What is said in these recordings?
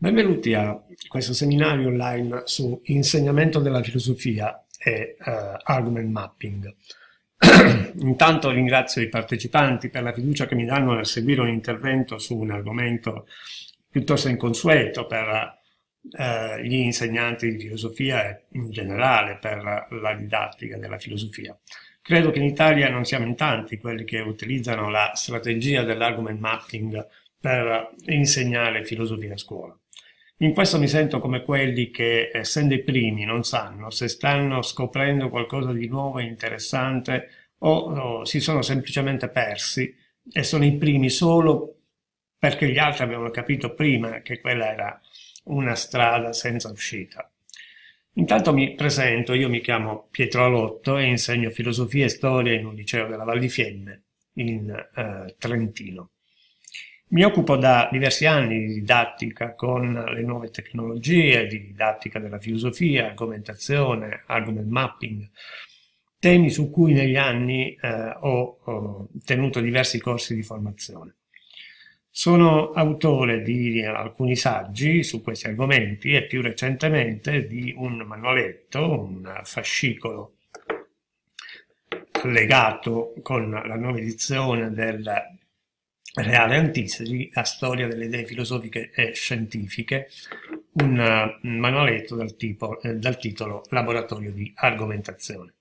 Benvenuti a questo seminario online su insegnamento della filosofia e uh, argument mapping. Intanto ringrazio i partecipanti per la fiducia che mi danno nel seguire un intervento su un argomento piuttosto inconsueto per uh, gli insegnanti di filosofia e in generale per la didattica della filosofia. Credo che in Italia non siamo in tanti quelli che utilizzano la strategia dell'argument mapping per insegnare filosofia a scuola. In questo mi sento come quelli che, essendo i primi, non sanno se stanno scoprendo qualcosa di nuovo e interessante o, o si sono semplicemente persi e sono i primi solo perché gli altri avevano capito prima che quella era una strada senza uscita. Intanto mi presento, io mi chiamo Pietro Alotto e insegno filosofia e storia in un liceo della Val di Fiemme, in eh, Trentino. Mi occupo da diversi anni di didattica con le nuove tecnologie, di didattica della filosofia, argomentazione, argument mapping, temi su cui negli anni eh, ho, ho, tenuto diversi corsi di formazione. Sono autore di alcuni saggi su questi argomenti e più recentemente di un manualetto, un fascicolo legato con la nuova edizione del reale antitesi a storia delle idee filosofiche e scientifiche, un manualetto dal, tipo, eh, dal titolo Laboratorio di argomentazione.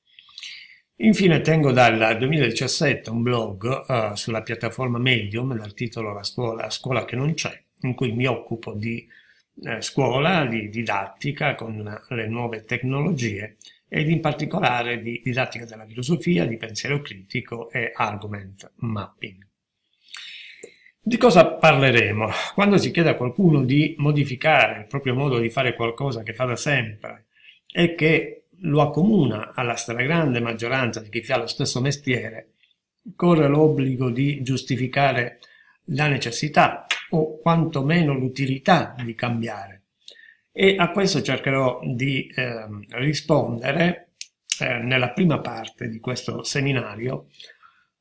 Infine tengo dal 2017 un blog eh, sulla piattaforma Medium dal titolo La scuola, la scuola che non c'è, in cui mi occupo di eh, scuola, di didattica con le nuove tecnologie ed in particolare di didattica della filosofia, di pensiero critico e argument mapping. Di cosa parleremo? Quando si chiede a qualcuno di modificare il proprio modo di fare qualcosa che fa da sempre e che lo accomuna alla stragrande maggioranza di chi fa lo stesso mestiere, corre l'obbligo di giustificare la necessità o quantomeno l'utilità di cambiare. E a questo cercherò di eh, rispondere eh, nella prima parte di questo seminario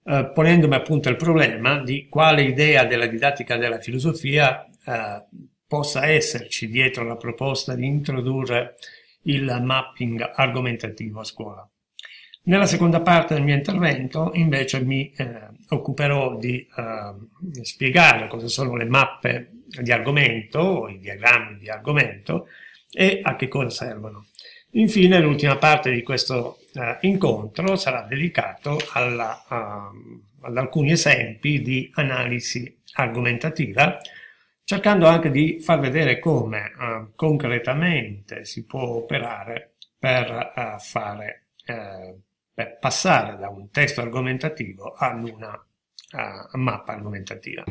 eh, ponendomi appunto il problema di quale idea della didattica della filosofia eh, possa esserci dietro la proposta di introdurre il mapping argomentativo a scuola. Nella seconda parte del mio intervento invece mi eh, occuperò di eh, spiegare cosa sono le mappe di argomento o i diagrammi di argomento e a che cosa servono. Infine l'ultima parte di questo eh, incontro sarà dedicato alla, uh, ad alcuni esempi di analisi argomentativa, cercando anche di far vedere come uh, concretamente si può operare per, uh, fare, eh, per passare da un testo argomentativo ad una eh, mappa argomentativa.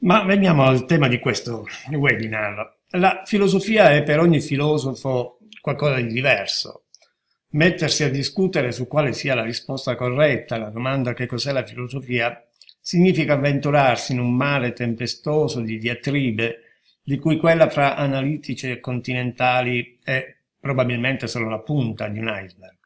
Ma veniamo al tema di questo webinar. La filosofia è per ogni filosofo qualcosa di diverso. Mettersi a discutere su quale sia la risposta corretta alla domanda che cos'è la filosofia significa avventurarsi in un mare tempestoso di diatribe, di cui quella fra analitici e continentali è probabilmente solo la punta di un iceberg.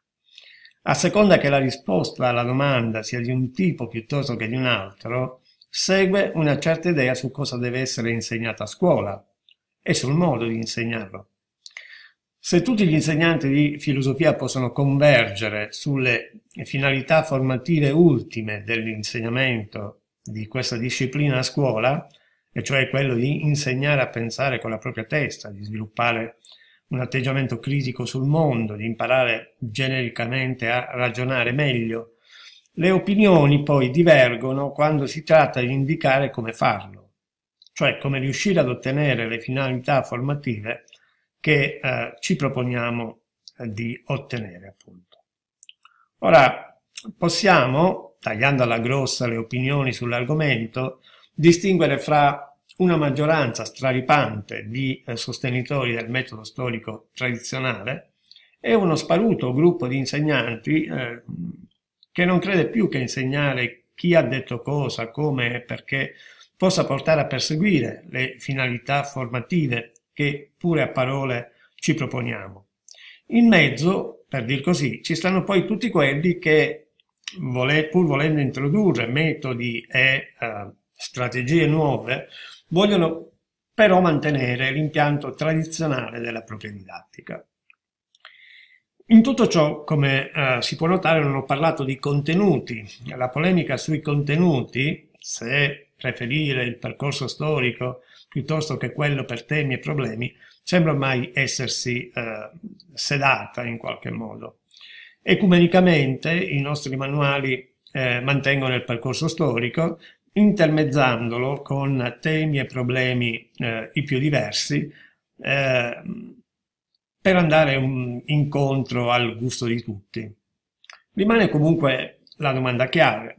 A seconda che la risposta alla domanda sia di un tipo piuttosto che di un altro, segue una certa idea su cosa deve essere insegnata a scuola e sul modo di insegnarlo. Se tutti gli insegnanti di filosofia possono convergere sulle finalità formative ultime dell'insegnamento di questa disciplina a scuola, e cioè quello di insegnare a pensare con la propria testa, di sviluppare un atteggiamento critico sul mondo, di imparare genericamente a ragionare meglio, le opinioni poi divergono quando si tratta di indicare come farlo, cioè come riuscire ad ottenere le finalità formative che eh, ci proponiamo eh, di ottenere appunto. Ora possiamo, tagliando alla grossa le opinioni sull'argomento, distinguere fra una maggioranza straripante di eh, sostenitori del metodo storico tradizionale e uno sparuto gruppo di insegnanti eh, che non crede più che insegnare chi ha detto cosa, come e perché possa portare a perseguire le finalità formative che pure a parole ci proponiamo. In mezzo, per dir così, ci stanno poi tutti quelli che, pur volendo introdurre metodi e eh, strategie nuove, vogliono però mantenere l'impianto tradizionale della propria didattica. In tutto ciò, come eh, si può notare, non ho parlato di contenuti. La polemica sui contenuti, se preferire il percorso storico piuttosto che quello per temi e problemi, sembra ormai essersi eh, sedata in qualche modo. Ecumenicamente i nostri manuali eh, mantengono il percorso storico, intermezzandolo con temi e problemi eh, i più diversi, eh, per andare un, incontro al gusto di tutti. Rimane comunque la domanda chiave,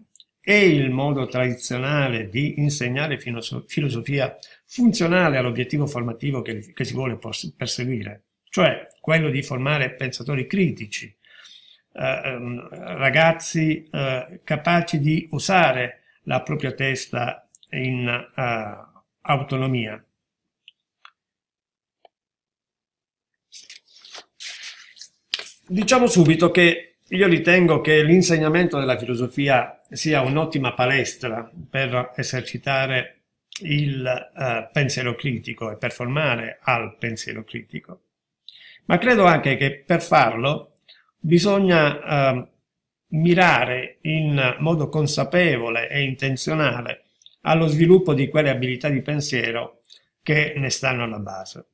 è il modo tradizionale di insegnare filosofia funzionale all'obiettivo formativo che, che si vuole perseguire, cioè quello di formare pensatori critici, eh, ehm, ragazzi eh, capaci di usare la propria testa in eh, autonomia. Diciamo subito che io ritengo che l'insegnamento della filosofia sia un'ottima palestra per esercitare il uh, pensiero critico e per formare al pensiero critico, ma credo anche che per farlo bisogna uh, mirare in modo consapevole e intenzionale allo sviluppo di quelle abilità di pensiero che ne stanno alla base.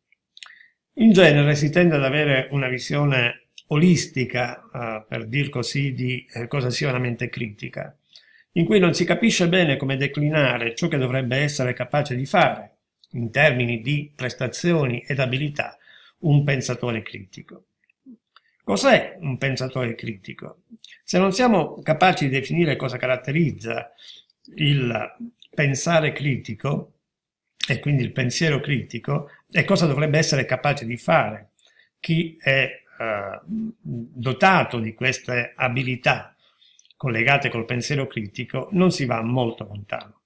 In genere si tende ad avere una visione olistica, eh, per dir così, di eh, cosa sia una mente critica, in cui non si capisce bene come declinare ciò che dovrebbe essere capace di fare, in termini di prestazioni ed abilità, un pensatore critico. Cos'è un pensatore critico? Se non siamo capaci di definire cosa caratterizza il pensare critico, e quindi il pensiero critico, e cosa dovrebbe essere capace di fare chi è eh, dotato di queste abilità collegate col pensiero critico, non si va molto lontano.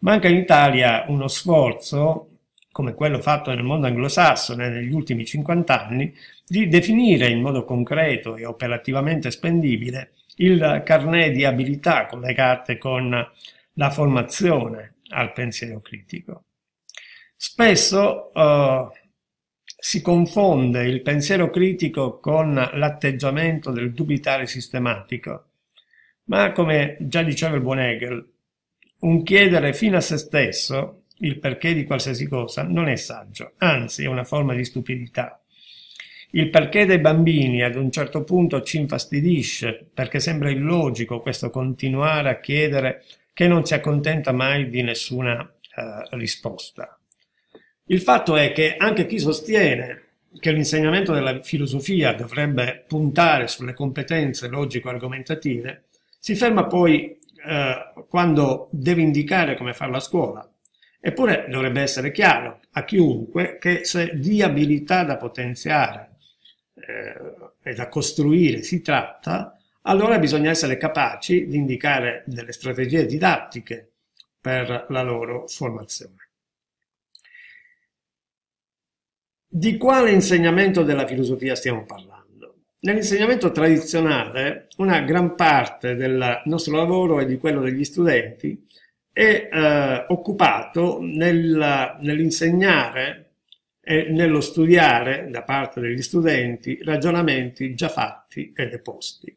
Manca in Italia uno sforzo, come quello fatto nel mondo anglosassone negli ultimi 50 anni, di definire in modo concreto e operativamente spendibile il carnet di abilità collegate con la formazione al pensiero critico. Spesso eh, si confonde il pensiero critico con l'atteggiamento del dubitare sistematico, ma come già diceva il buon Hegel, un chiedere fino a se stesso il perché di qualsiasi cosa non è saggio, anzi è una forma di stupidità. Il perché dei bambini ad un certo punto ci infastidisce, perché sembra illogico questo continuare a chiedere che non si accontenta mai di nessuna eh, risposta. Il fatto è che anche chi sostiene che l'insegnamento della filosofia dovrebbe puntare sulle competenze logico-argomentative si ferma poi eh, quando deve indicare come fare la scuola. Eppure dovrebbe essere chiaro a chiunque che se di abilità da potenziare eh, e da costruire si tratta, allora bisogna essere capaci di indicare delle strategie didattiche per la loro formazione. Di quale insegnamento della filosofia stiamo parlando? Nell'insegnamento tradizionale una gran parte del nostro lavoro e di quello degli studenti è eh, occupato nel, nell'insegnare e nello studiare da parte degli studenti ragionamenti già fatti e deposti.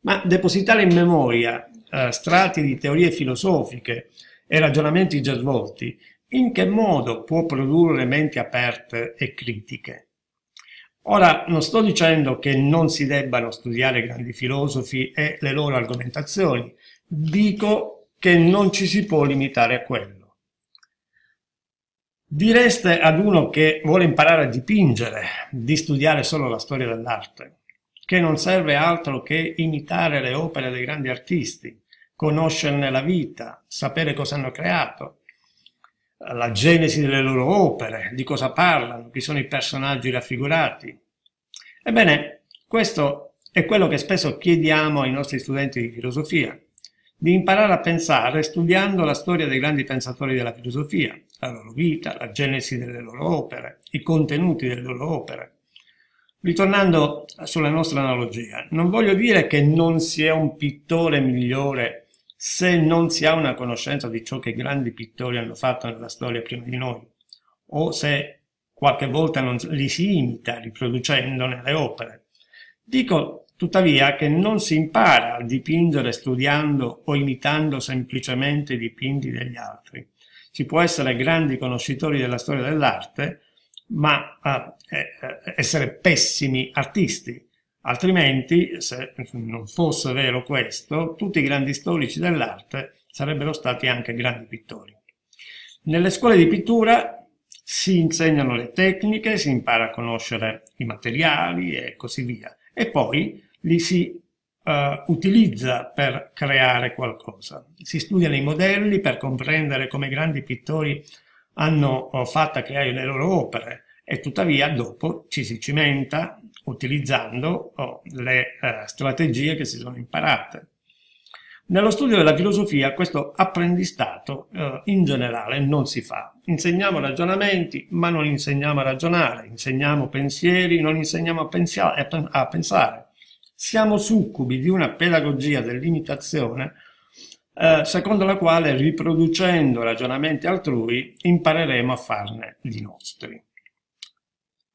Ma depositare in memoria eh, strati di teorie filosofiche e ragionamenti già svolti in che modo può produrre menti aperte e critiche? Ora, non sto dicendo che non si debbano studiare grandi filosofi e le loro argomentazioni, dico che non ci si può limitare a quello. Direste ad uno che vuole imparare a dipingere di studiare solo la storia dell'arte, che non serve altro che imitare le opere dei grandi artisti, conoscerne la vita, sapere cosa hanno creato, la genesi delle loro opere, di cosa parlano, chi sono i personaggi raffigurati. Ebbene, questo è quello che spesso chiediamo ai nostri studenti di filosofia, di imparare a pensare studiando la storia dei grandi pensatori della filosofia, la loro vita, la genesi delle loro opere, i contenuti delle loro opere. Ritornando sulla nostra analogia, non voglio dire che non sia un pittore migliore se non si ha una conoscenza di ciò che grandi pittori hanno fatto nella storia prima di noi, o se qualche volta non li si imita riproducendone le opere. Dico tuttavia che non si impara a dipingere studiando o imitando semplicemente i dipinti degli altri. Si può essere grandi conoscitori della storia dell'arte, ma eh, eh, essere pessimi artisti, Altrimenti, se non fosse vero questo, tutti i grandi storici dell'arte sarebbero stati anche grandi pittori. Nelle scuole di pittura si insegnano le tecniche, si impara a conoscere i materiali e così via, e poi li si uh, utilizza per creare qualcosa. Si studiano i modelli per comprendere come i grandi pittori hanno eh, fatto a creare le loro opere e tuttavia dopo ci si cimenta, utilizzando oh, le eh, strategie che si sono imparate. Nello studio della filosofia questo apprendistato eh, in generale non si fa. Insegniamo ragionamenti, ma non insegniamo a ragionare, insegniamo pensieri, non insegniamo a, pensare, a pensare. Siamo succubi di una pedagogia dell'imitazione eh, secondo la quale riproducendo ragionamenti altrui impareremo a farne di nostri.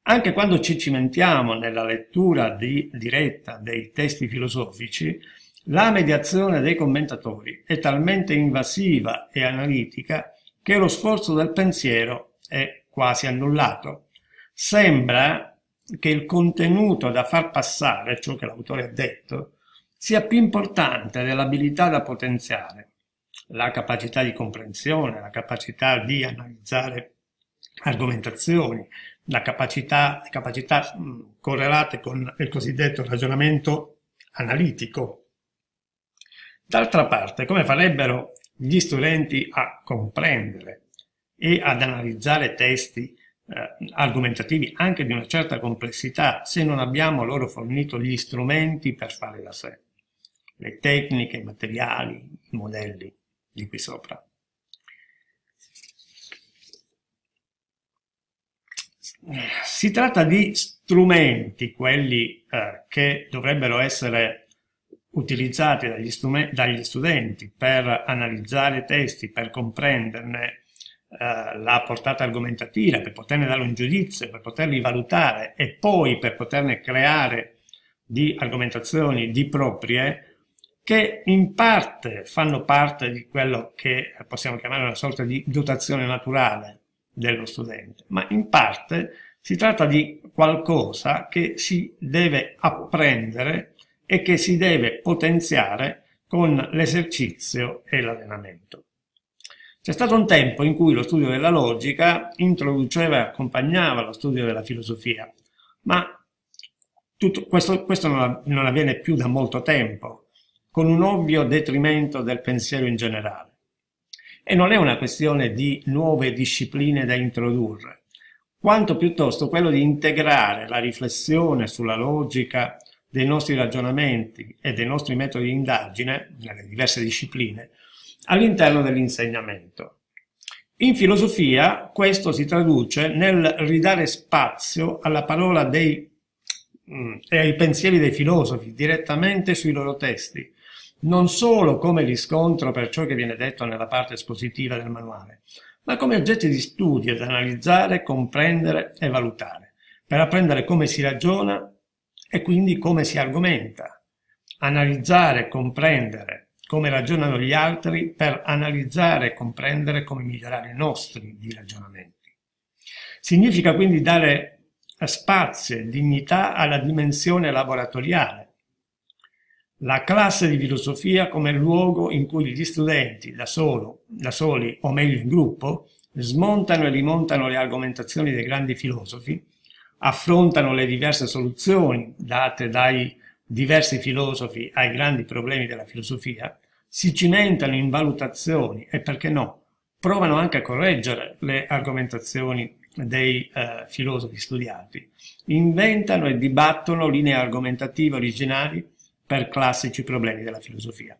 Anche quando ci cimentiamo nella lettura di, diretta dei testi filosofici, la mediazione dei commentatori è talmente invasiva e analitica che lo sforzo del pensiero è quasi annullato. Sembra che il contenuto da far passare, ciò che l'autore ha detto, sia più importante dell'abilità da potenziare, la capacità di comprensione, la capacità di analizzare argomentazioni, la capacità, capacità mm, correlate con il cosiddetto ragionamento analitico. D'altra parte, come farebbero gli studenti a comprendere e ad analizzare testi eh, argomentativi anche di una certa complessità se non abbiamo loro fornito gli strumenti per fare da sé, le tecniche, i materiali, i modelli di qui sopra. si tratta di strumenti, quelli eh, che dovrebbero essere utilizzati dagli, dagli, studenti per analizzare testi, per comprenderne eh, la portata argomentativa, per poterne dare un giudizio, per poterli valutare e poi per poterne creare di argomentazioni di proprie, che in parte fanno parte di quello che possiamo chiamare una sorta di dotazione naturale dello studente, ma in parte si tratta di qualcosa che si deve apprendere e che si deve potenziare con l'esercizio e l'allenamento. C'è stato un tempo in cui lo studio della logica introduceva e accompagnava lo studio della filosofia, ma tutto questo, questo non, non avviene più da molto tempo, con un ovvio detrimento del pensiero in generale. E non è una questione di nuove discipline da introdurre, quanto piuttosto quello di integrare la riflessione sulla logica dei nostri ragionamenti e dei nostri metodi di indagine, nelle diverse discipline, all'interno dell'insegnamento. In filosofia questo si traduce nel ridare spazio alla parola dei, mh, mm, e ai pensieri dei filosofi direttamente sui loro testi, non solo come riscontro per ciò che viene detto nella parte espositiva del manuale, ma come oggetti di studio da analizzare, comprendere e valutare, per apprendere come si ragiona e quindi come si argomenta. Analizzare, comprendere come ragionano gli altri per analizzare e comprendere come migliorare i nostri di ragionamenti. Significa quindi dare spazio e dignità alla dimensione laboratoriale, la classe di filosofia come luogo in cui gli studenti, da, solo, da soli o meglio in gruppo, smontano e rimontano le argomentazioni dei grandi filosofi, affrontano le diverse soluzioni date dai diversi filosofi ai grandi problemi della filosofia, si cimentano in valutazioni e perché no, provano anche a correggere le argomentazioni dei eh, filosofi studiati, inventano e dibattono linee argomentative originali per classici problemi della filosofia.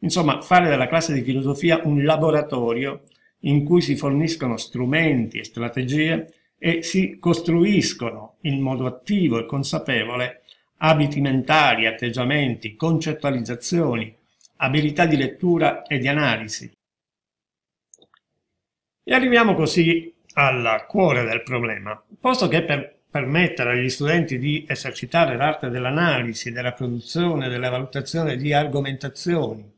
Insomma, fare della classe di filosofia un laboratorio in cui si forniscono strumenti e strategie e si costruiscono in modo attivo e consapevole abiti mentali, atteggiamenti, concettualizzazioni, abilità di lettura e di analisi. E arriviamo così al cuore del problema, posto che per permettere agli studenti di esercitare l'arte dell'analisi, della produzione, della valutazione di argomentazioni.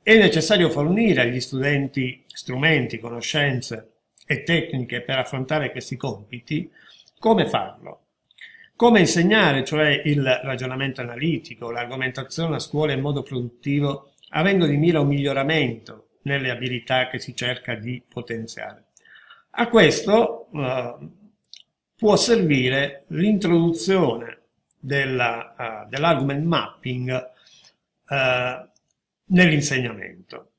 È necessario fornire agli studenti strumenti, conoscenze e tecniche per affrontare questi compiti. Come farlo? Come insegnare, cioè, il ragionamento analitico, l'argomentazione a scuola in modo produttivo, avendo di mira un miglioramento nelle abilità che si cerca di potenziare. A questo eh, può servire l'introduzione della, uh, dell'argument mapping uh, nell'insegnamento.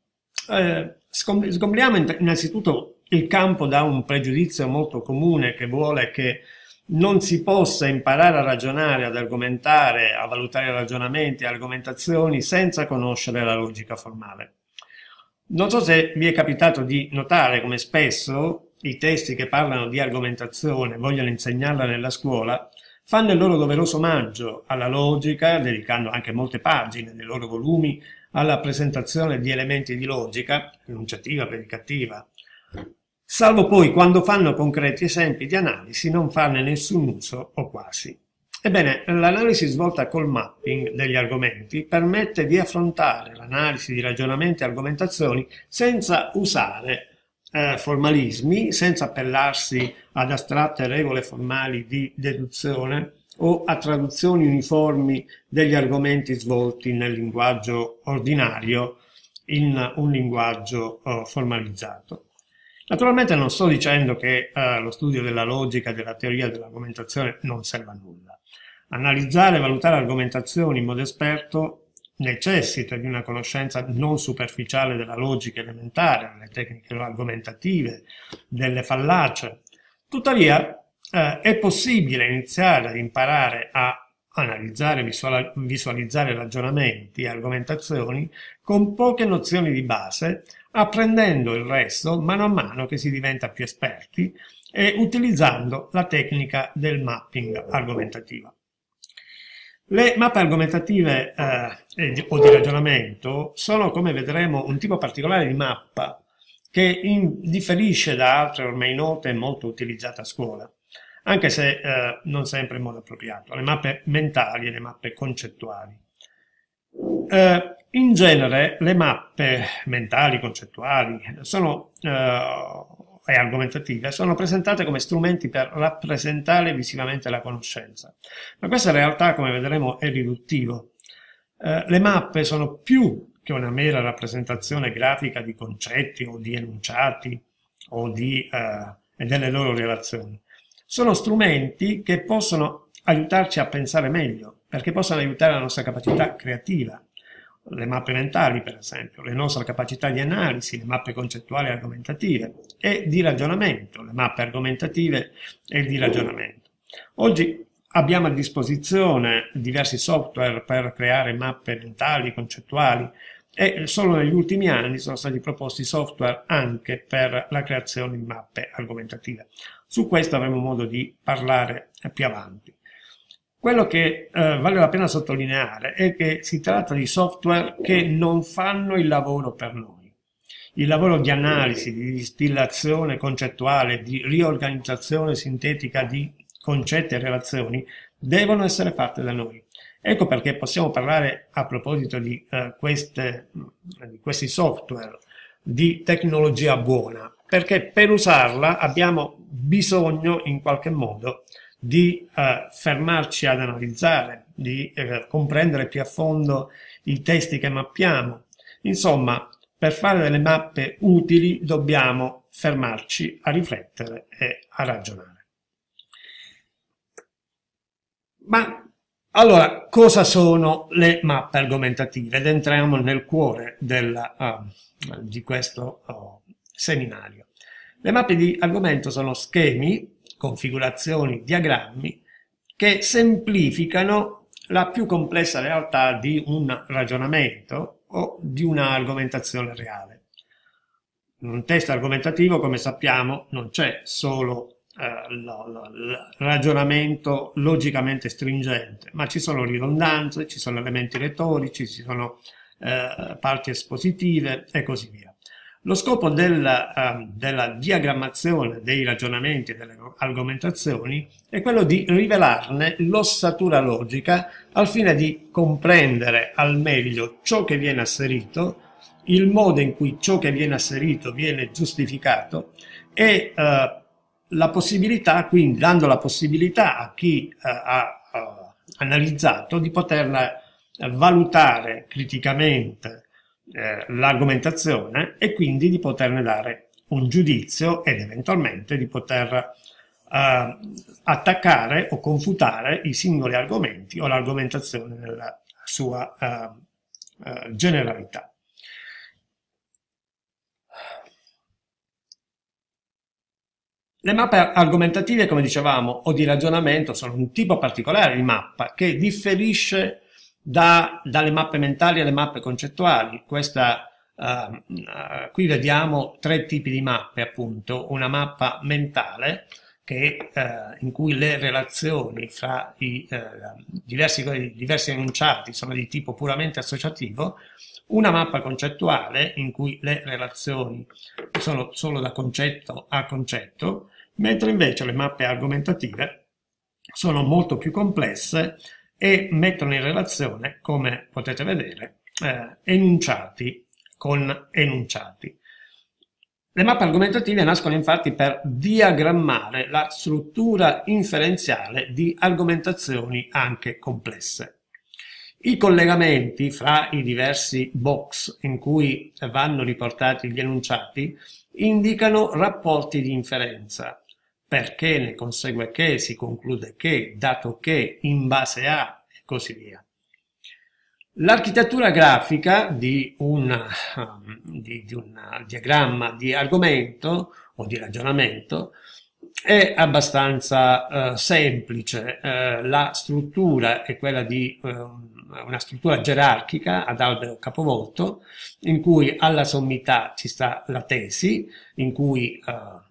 Uh, scom- sgombriamo innanzitutto il campo da un pregiudizio molto comune che vuole che non si possa imparare a ragionare, ad argomentare, a valutare ragionamenti e argomentazioni senza conoscere la logica formale. Non so se vi è capitato di notare come spesso i testi che parlano di argomentazione vogliono insegnarla nella scuola, fanno il loro doveroso omaggio alla logica, dedicando anche molte pagine dei loro volumi alla presentazione di elementi di logica, enunciativa, predicativa, salvo poi quando fanno concreti esempi di analisi non farne nessun uso o quasi. Ebbene, l'analisi svolta col mapping degli argomenti permette di affrontare l'analisi di ragionamenti e argomentazioni senza usare eh, formalismi senza appellarsi ad astratte regole formali di deduzione o a traduzioni uniformi degli argomenti svolti nel linguaggio ordinario in un linguaggio eh, formalizzato. Naturalmente non sto dicendo che eh, lo studio della logica della teoria dell'argomentazione non serva a nulla. Analizzare e valutare argomentazioni in modo esperto necessita di una conoscenza non superficiale della logica elementare, delle tecniche argomentative, delle fallacie. Tuttavia eh, è possibile iniziare ad imparare a analizzare, visual visualizzare ragionamenti e argomentazioni con poche nozioni di base, apprendendo il resto mano a mano che si diventa più esperti e utilizzando la tecnica del mapping argomentativo. Le mappe argomentative eh, o di ragionamento sono, come vedremo, un tipo particolare di mappa che in, differisce da altre ormai note e molto utilizzate a scuola, anche se eh, non sempre in modo appropriato, le mappe mentali e le mappe concettuali. Eh, in genere le mappe mentali, concettuali, sono eh, e argomentative sono presentate come strumenti per rappresentare visivamente la conoscenza. Ma questa realtà, come vedremo, è riduttivo. Eh, le mappe sono più che una mera rappresentazione grafica di concetti o di enunciati o di, eh, delle loro relazioni. Sono strumenti che possono aiutarci a pensare meglio, perché possono aiutare la nostra capacità creativa, le mappe mentali, per esempio, le nostre capacità di analisi, le mappe concettuali e argomentative e di ragionamento, le mappe argomentative e di ragionamento. Oggi abbiamo a disposizione diversi software per creare mappe mentali, concettuali e solo negli ultimi anni sono stati proposti software anche per la creazione di mappe argomentative. Su questo avremo modo di parlare più avanti. Quello che eh, vale la pena sottolineare è che si tratta di software che non fanno il lavoro per noi. Il lavoro di analisi, di distillazione concettuale, di riorganizzazione sintetica di concetti e relazioni devono essere fatte da noi. Ecco perché possiamo parlare a proposito di, eh, queste, di questi software di tecnologia buona, perché per usarla abbiamo bisogno in qualche modo di eh, fermarci ad analizzare, di eh, comprendere più a fondo i testi che mappiamo. Insomma, per fare delle mappe utili dobbiamo fermarci a riflettere e a ragionare. Ma allora, cosa sono le mappe argomentative? Ed entriamo nel cuore della, uh, di questo uh, seminario. Le mappe di argomento sono schemi configurazioni, diagrammi che semplificano la più complessa realtà di un ragionamento o di una argomentazione reale. In un testo argomentativo, come sappiamo, non c'è solo eh, il eh, ragionamento logicamente stringente, ma ci sono ridondanze, ci sono elementi retorici, ci sono eh, parti espositive e così via. Lo scopo della, uh, della diagrammazione dei ragionamenti e delle argomentazioni è quello di rivelarne l'ossatura logica al fine di comprendere al meglio ciò che viene asserito, il modo in cui ciò che viene asserito viene giustificato e uh, la possibilità, quindi dando la possibilità a chi uh, ha eh, analizzato di poterla valutare criticamente eh, l'argomentazione e quindi di poterne dare un giudizio ed eventualmente di poter eh, attaccare o confutare i singoli argomenti o l'argomentazione nella sua eh, eh generalità. Le mappe argomentative, come dicevamo, o di ragionamento sono un tipo particolare di mappa che differisce da, dalle mappe mentali alle mappe concettuali. Questa, ehm, eh, qui vediamo tre tipi di mappe, appunto, una mappa mentale che, eh, in cui le relazioni fra i eh, diversi, diversi enunciati sono di tipo puramente associativo, una mappa concettuale in cui le relazioni sono solo da concetto a concetto, mentre invece le mappe argomentative sono molto più complesse e mettono in relazione, come potete vedere, eh, enunciati con enunciati. Le mappe argomentative nascono infatti per diagrammare la struttura inferenziale di argomentazioni anche complesse. I collegamenti fra i diversi box in cui vanno riportati gli enunciati indicano rapporti di inferenza, perché ne consegue che, si conclude che, dato che, in base a e così via. L'architettura grafica di, una, um, di, di un diagramma di argomento o di ragionamento è abbastanza eh, semplice. Eh, la struttura è quella di eh, una struttura gerarchica ad albero capovolto, in cui alla sommità ci sta la tesi, in cui eh,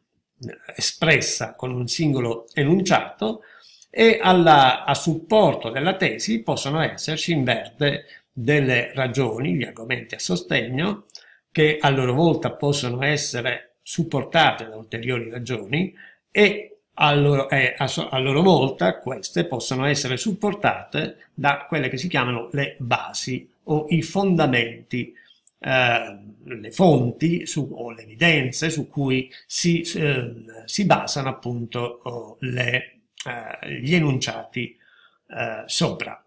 espressa con un singolo enunciato e alla, a supporto della tesi possono esserci in verde delle ragioni, gli argomenti a sostegno, che a loro volta possono essere supportate da ulteriori ragioni e a loro, eh, a, so, a loro volta queste possono essere supportate da quelle che si chiamano le basi o i fondamenti eh, le fonti su, o le evidenze su cui si, eh, si basano appunto le, eh, gli enunciati eh, sopra.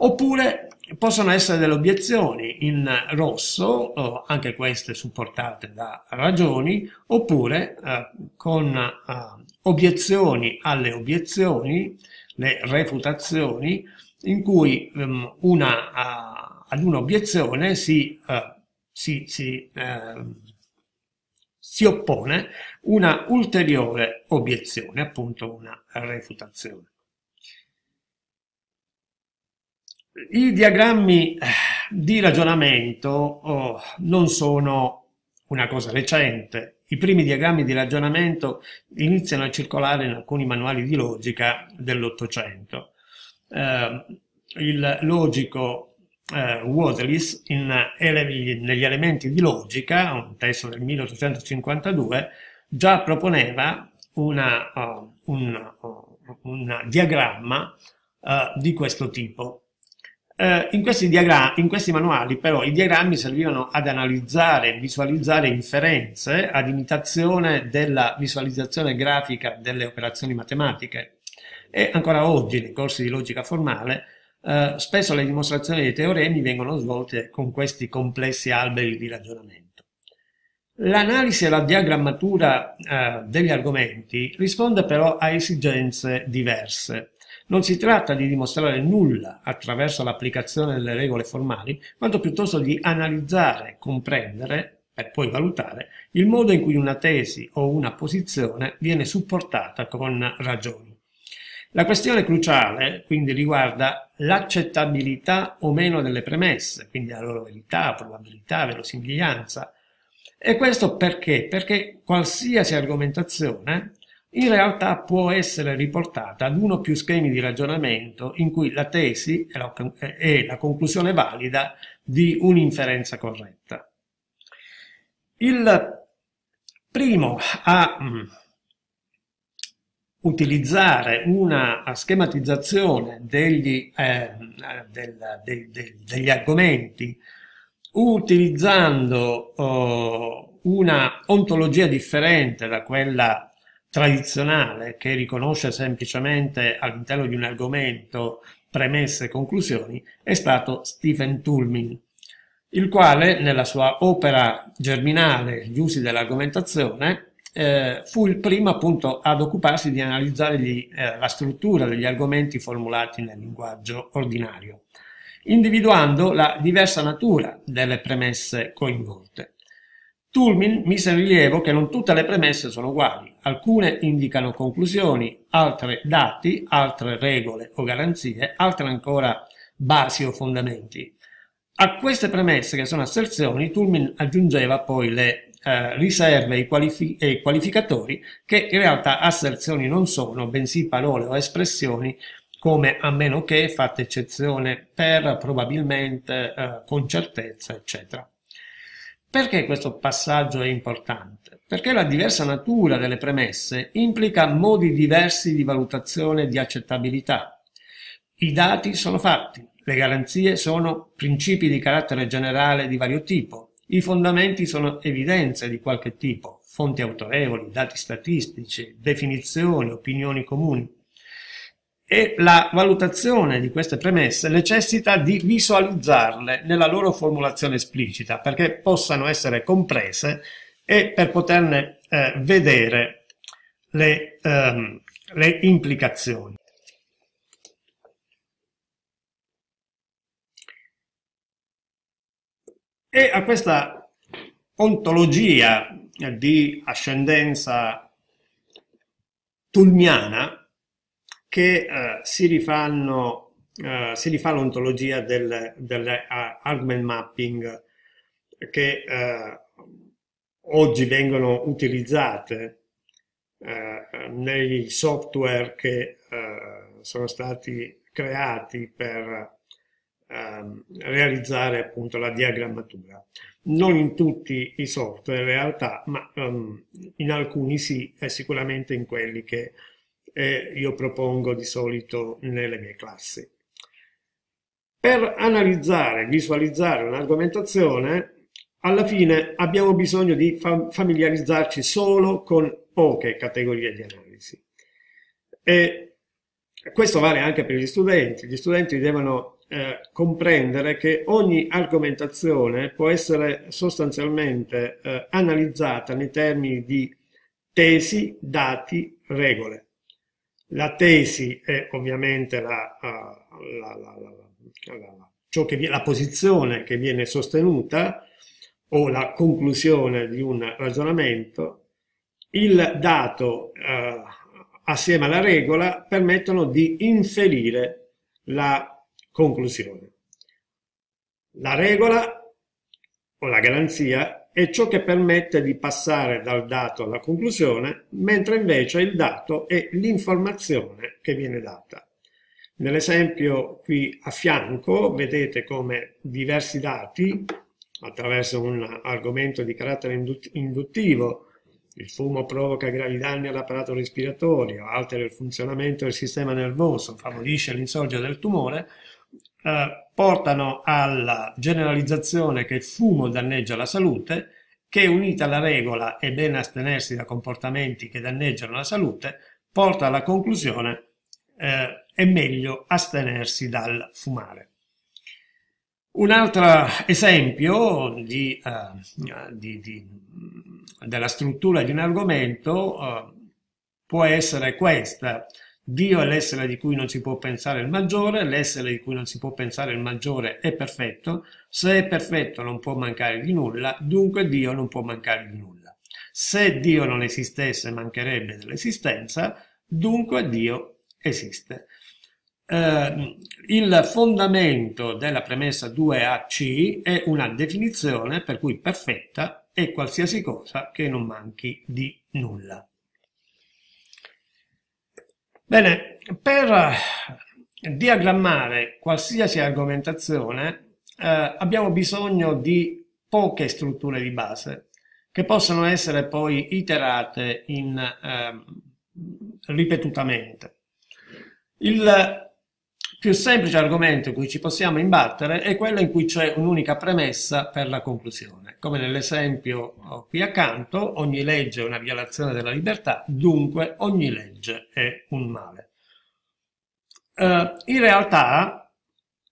Oppure possono essere delle obiezioni in rosso, anche queste supportate da ragioni, oppure eh, con eh, obiezioni alle obiezioni, le refutazioni, in cui um, una, uh, ad un'obiezione si uh, si, si, eh, si oppone una ulteriore obiezione, appunto una refutazione. I diagrammi eh, di ragionamento oh, non sono una cosa recente. I primi diagrammi di ragionamento iniziano a circolare in alcuni manuali di logica dell'Ottocento. Eh, il logico eh, Waterless eh, ele- negli elementi di logica, un testo del 1852, già proponeva una, uh, un, uh, eh, un, diagramma uh, di questo tipo. In questi, diagra- in, questi manuali però i diagrammi servivano ad analizzare e visualizzare inferenze ad imitazione della visualizzazione grafica delle operazioni matematiche e ancora oggi nei corsi di logica formale eh, spesso le dimostrazioni dei teoremi vengono svolte con questi complessi alberi di ragionamento. L'analisi e la diagrammatura eh, degli argomenti risponde però a esigenze diverse. Non si tratta di dimostrare nulla attraverso l'applicazione delle regole formali, quanto piuttosto di analizzare, comprendere e poi valutare il modo in cui una tesi o una posizione viene supportata con ragioni. La questione cruciale quindi riguarda l'accettabilità o meno delle premesse, quindi la loro verità, probabilità, verosimiglianza. E questo perché? Perché qualsiasi argomentazione in realtà può essere riportata ad uno o più schemi di ragionamento in cui la tesi è la, è la conclusione valida di un'inferenza corretta. Il primo a mm, utilizzare una schematizzazione degli, eh, del, de, de, degli argomenti utilizzando eh, una ontologia differente da quella tradizionale che riconosce semplicemente all'interno di un argomento premesse e conclusioni è stato Stephen Toulmin, il quale nella sua opera germinale Gli usi dell'argomentazione eh, fu il primo appunto ad occuparsi di analizzare gli, eh, la struttura degli argomenti formulati nel linguaggio ordinario, individuando la diversa natura delle premesse coinvolte. Tulmin mise in rilievo che non tutte le premesse sono uguali, alcune indicano conclusioni, altre dati, altre regole o garanzie, altre ancora basi o fondamenti. A queste premesse, che sono asserzioni, Tulmin aggiungeva poi le eh, riserve e, qualifi e qualificatori che in realtà asserzioni non sono, bensì parole o espressioni come a meno che, fatta eccezione per, probabilmente, eh, con certezza, eccetera. Perché questo passaggio è importante? Perché la diversa natura delle premesse implica modi diversi di valutazione di accettabilità. I dati sono fatti, le garanzie sono principi di carattere generale di vario tipo, i fondamenti sono evidenze di qualche tipo, fonti autorevoli, dati statistici, definizioni, opinioni comuni. E la valutazione di queste premesse necessita di visualizzarle nella loro formulazione esplicita perché possano essere comprese e per poterne eh, vedere le, ehm, le implicazioni. E a questa ontologia di ascendenza tulmiana che eh, si, rifanno, eh, si rifà l'ontologia del, del uh, eh, mapping che eh, oggi vengono utilizzate eh, nei software che eh, sono stati creati per Ehm, realizzare appunto la diagrammatura. Non in tutti i software in realtà, ma um, in alcuni sì, e sicuramente in quelli che eh, io propongo di solito nelle mie classi. Per analizzare, visualizzare un'argomentazione, alla fine abbiamo bisogno di fam familiarizzarci solo con poche categorie di analisi. E questo vale anche per gli studenti. Gli studenti devono eh, comprendere che ogni argomentazione può essere sostanzialmente eh, analizzata nei termini di tesi, dati, regole. La tesi è ovviamente la, eh, la, la, viene, la, posizione che viene sostenuta o la conclusione di un ragionamento. Il dato eh, assieme alla regola permettono di inferire la Conclusione. La regola o la garanzia è ciò che permette di passare dal dato alla conclusione, mentre invece il dato è l'informazione che viene data. Nell'esempio qui a fianco vedete come diversi dati, attraverso un argomento di carattere induttivo, il fumo provoca gravi danni all'apparato respiratorio, altera il funzionamento del sistema nervoso, favorisce l'insorgere del tumore, eh, portano alla generalizzazione che il fumo danneggia la salute, che unita alla regola è bene astenersi da comportamenti che danneggiano la salute, porta alla conclusione eh, è meglio astenersi dal fumare. Un altro esempio di, uh, di, di, della struttura di un argomento uh, può essere questa. Dio è l'essere di cui non si può pensare il maggiore, l'essere di cui non si può pensare il maggiore è perfetto, se è perfetto non può mancare di nulla, dunque Dio non può mancare di nulla. Se Dio non esistesse mancherebbe dell'esistenza, dunque Dio esiste. Eh, il fondamento della premessa 2AC è una definizione per cui perfetta è qualsiasi cosa che non manchi di nulla. Bene, per eh, diagrammare qualsiasi argomentazione eh, abbiamo bisogno di poche strutture di base che possono essere poi iterate in, eh, ripetutamente. Il più semplice argomento in cui ci possiamo imbattere è quello in cui c'è un'unica premessa per la conclusione. Come nell'esempio oh, qui accanto, ogni legge è una violazione della libertà, dunque ogni legge è un male. Eh, in realtà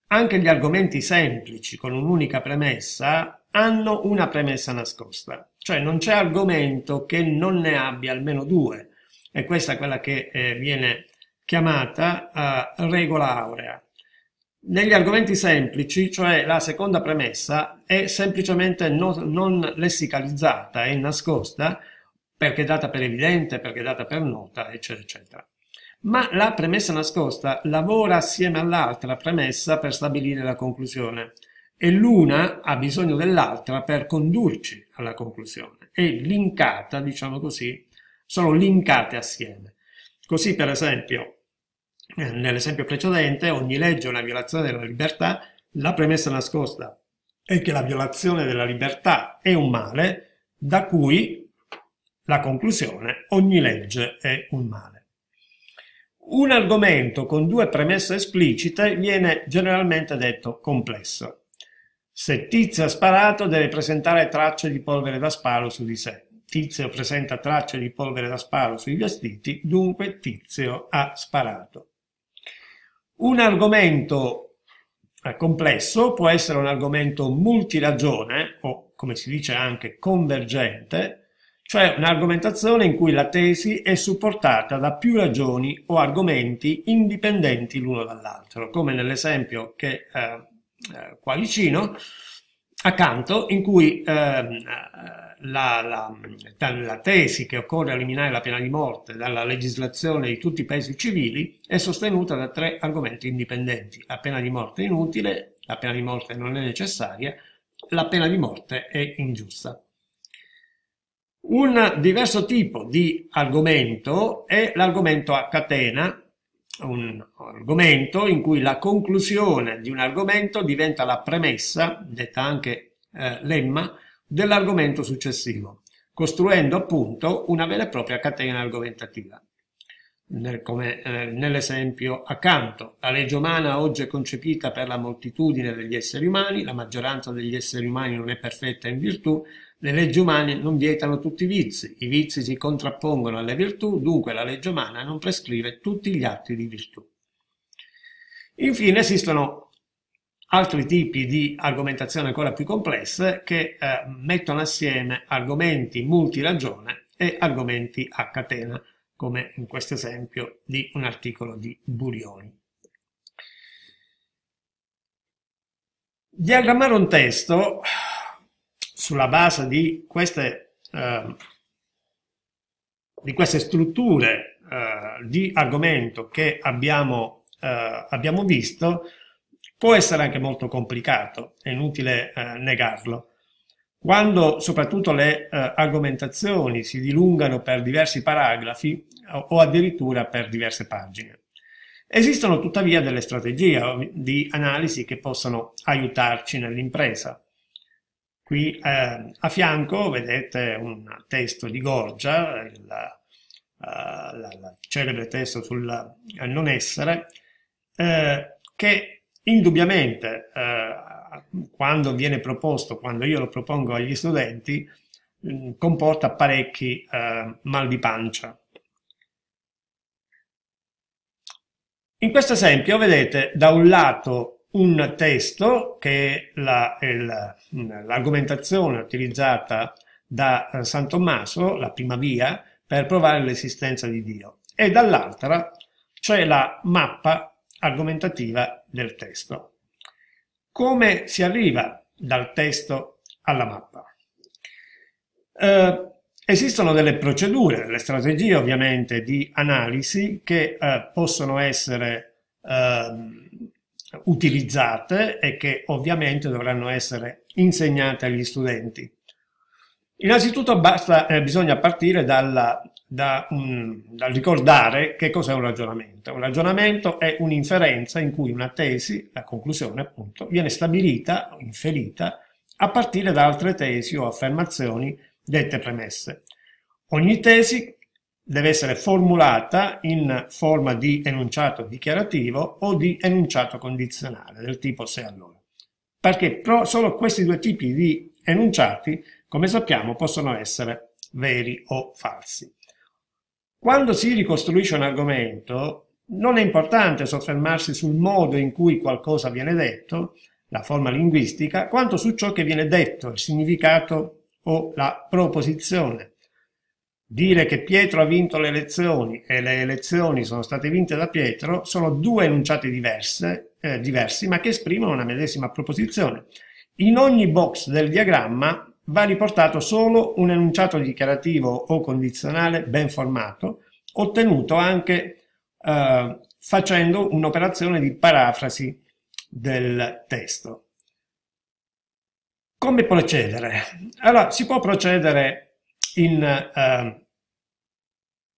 anche gli argomenti semplici con un'unica premessa hanno una premessa nascosta, cioè non c'è argomento che non ne abbia almeno due, e questa è quella che eh, viene chiamata uh, regola aurea. Negli argomenti semplici, cioè la seconda premessa, è semplicemente no, non lessicalizzata, è nascosta, perché è data per evidente, perché è data per nota, eccetera, eccetera. Ma la premessa nascosta lavora assieme all'altra premessa per stabilire la conclusione e l'una ha bisogno dell'altra per condurci alla conclusione. È linkata, diciamo così, sono linkate assieme. Così, per esempio, nell'esempio precedente, ogni legge è una violazione della libertà, la premessa nascosta è che la violazione della libertà è un male, da cui la conclusione ogni legge è un male. Un argomento con due premesse esplicite viene generalmente detto complesso. Se Tizio ha sparato deve presentare tracce di polvere da sparo su di sé. Tizio presenta tracce di polvere da sparo sui vestiti, dunque Tizio ha sparato. Un argomento eh, complesso può essere un argomento multiragione o, come si dice anche, convergente, cioè un'argomentazione in cui la tesi è supportata da più ragioni o argomenti indipendenti l'uno dall'altro, come nell'esempio che eh, eh qua vicino, accanto, in cui ehm, eh, la, la, dalla tesi che occorre eliminare la pena di morte dalla legislazione di tutti i paesi civili è sostenuta da tre argomenti indipendenti. La pena di morte è inutile, la pena di morte non è necessaria, la pena di morte è ingiusta. Un diverso tipo di argomento è l'argomento a catena, un argomento in cui la conclusione di un argomento diventa la premessa, detta anche eh, lemma, dell'argomento successivo, costruendo appunto una vera e propria catena argomentativa. Nel, come eh, nell'esempio accanto, la legge umana oggi è concepita per la moltitudine degli esseri umani, la maggioranza degli esseri umani non è perfetta in virtù, le leggi umane non vietano tutti i vizi, i vizi si contrappongono alle virtù, dunque la legge umana non prescrive tutti gli atti di virtù. Infine esistono altri tipi di argomentazione ancora più complesse che eh, mettono assieme argomenti multiragione e argomenti a catena, come in questo esempio di un articolo di Burioni. Diagrammare un testo sulla base di queste, eh, di queste strutture eh, di argomento che abbiamo, eh, abbiamo visto Può essere anche molto complicato, è inutile eh, negarlo. Quando soprattutto le eh, argomentazioni si dilungano per diversi paragrafi o, o addirittura per diverse pagine. Esistono tuttavia delle strategie eh, di analisi che possono aiutarci nell'impresa. Qui eh, a fianco vedete un testo di Gorgia, il uh, celebre testo sul eh, non essere, eh, che indubbiamente eh, quando viene proposto, quando io lo propongo agli studenti, mh, mm, comporta parecchi eh, mal di pancia. In questo esempio vedete da un lato un testo che è mm, l'argomentazione utilizzata da eh, San Tommaso, la prima via, per provare l'esistenza di Dio e dall'altra c'è la mappa argomentativa del testo. Come si arriva dal testo alla mappa? Eh, esistono delle procedure, delle strategie ovviamente di analisi che eh, possono essere ehm, utilizzate e che ovviamente dovranno essere insegnate agli studenti. Innanzitutto basta, eh, bisogna partire dalla da, um, da, ricordare che cos'è un ragionamento. Un ragionamento è un'inferenza in cui una tesi, la conclusione appunto, viene stabilita o inferita a partire da altre tesi o affermazioni dette premesse. Ogni tesi deve essere formulata in forma di enunciato dichiarativo o di enunciato condizionale, del tipo se allora. Perché solo questi due tipi di enunciati, come sappiamo, possono essere veri o falsi. Quando si ricostruisce un argomento, non è importante soffermarsi sul modo in cui qualcosa viene detto, la forma linguistica, quanto su ciò che viene detto, il significato o la proposizione. Dire che Pietro ha vinto le elezioni e le elezioni sono state vinte da Pietro sono due enunciati diverse, eh, diversi, ma che esprimono una medesima proposizione. In ogni box del diagramma va riportato solo un enunciato dichiarativo o condizionale ben formato, ottenuto anche eh, facendo un'operazione di parafrasi del testo. Come procedere? Allora, si può procedere in, eh,